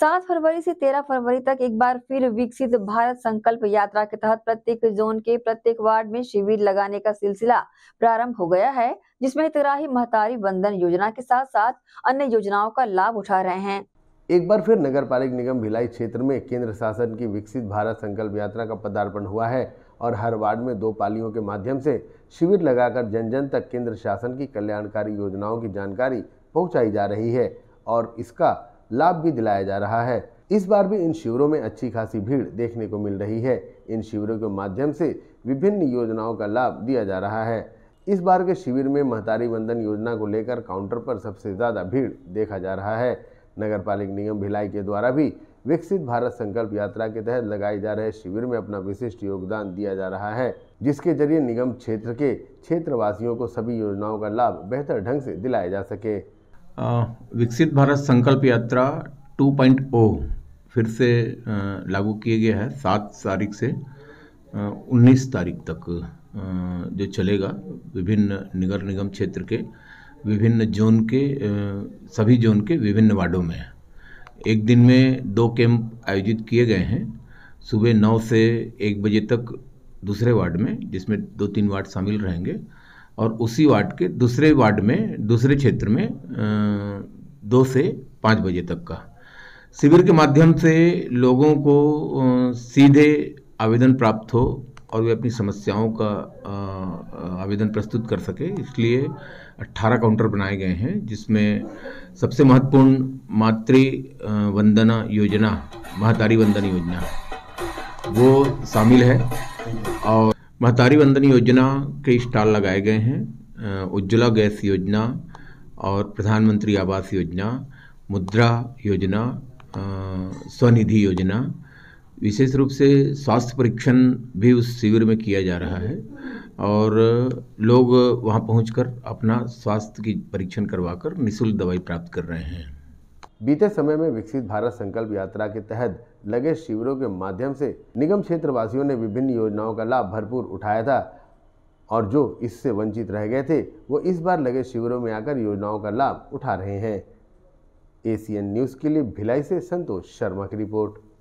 सात फरवरी से तेरह फरवरी तक एक बार फिर विकसित भारत संकल्प यात्रा के तहत प्रत्येक जोन के प्रत्येक वार्ड में शिविर लगाने का सिलसिला प्रारंभ हो गया है जिसमें हितग्राही महतारी बंधन योजना के साथ साथ अन्य योजनाओं का लाभ उठा रहे हैं एक बार फिर नगर पालिक निगम भिलाई क्षेत्र में केंद्र शासन की विकसित भारत संकल्प यात्रा का पदार्पण हुआ है और हर वार्ड में दो पालियों के माध्यम से शिविर लगाकर जन जन तक केंद्र शासन की कल्याणकारी योजनाओं की जानकारी पहुंचाई जा रही है और इसका लाभ भी दिलाया जा रहा है इस बार भी इन शिविरों में अच्छी खासी भीड़ देखने को मिल रही है इन शिविरों के माध्यम से विभिन्न योजनाओं का लाभ दिया जा रहा है इस बार के शिविर में महतारी बंधन योजना को लेकर काउंटर पर सबसे ज़्यादा भीड़ देखा जा रहा है नगर पालिक निगम भिलाई के द्वारा भी विकसित भारत संकल्प यात्रा के तहत लगाए जा रहे शिविर में अपना विशिष्ट योगदान दिया जा रहा है जिसके जरिए निगम क्षेत्र के क्षेत्रवासियों को सभी योजनाओं का लाभ बेहतर ढंग से दिलाया जा सके विकसित भारत संकल्प यात्रा 2.0 फिर से लागू किया गया है सात तारीख से उन्नीस तारीख तक जो चलेगा विभिन्न नगर निगम क्षेत्र के विभिन्न जोन के सभी जोन के विभिन्न वार्डों में एक दिन में दो कैंप आयोजित किए गए हैं सुबह नौ से एक बजे तक दूसरे वार्ड में जिसमें दो तीन वार्ड शामिल रहेंगे और उसी वार्ड के दूसरे वार्ड में दूसरे क्षेत्र में दो से पाँच बजे तक का शिविर के माध्यम से लोगों को सीधे आवेदन प्राप्त हो और वे अपनी समस्याओं का आवेदन प्रस्तुत कर सके इसलिए 18 काउंटर बनाए गए हैं जिसमें सबसे महत्वपूर्ण मातृ वंदना योजना महातारी वंदन योजना वो शामिल है और महतारी वंदन योजना के स्टॉल लगाए गए हैं उज्ज्वला गैस योजना और प्रधानमंत्री आवास योजना मुद्रा योजना स्वनिधि योजना विशेष रूप से स्वास्थ्य परीक्षण भी उस शिविर में किया जा रहा है और लोग वहाँ पहुँच अपना स्वास्थ्य की परीक्षण करवाकर निशुल्क दवाई प्राप्त कर रहे हैं बीते समय में विकसित भारत संकल्प यात्रा के तहत लगे शिविरों के माध्यम से निगम क्षेत्रवासियों ने विभिन्न योजनाओं का लाभ भरपूर उठाया था और जो इससे वंचित रह गए थे वो इस बार लगे शिविरों में आकर योजनाओं का लाभ उठा रहे हैं एशियन न्यूज़ के लिए भिलाई से संतोष शर्मा की रिपोर्ट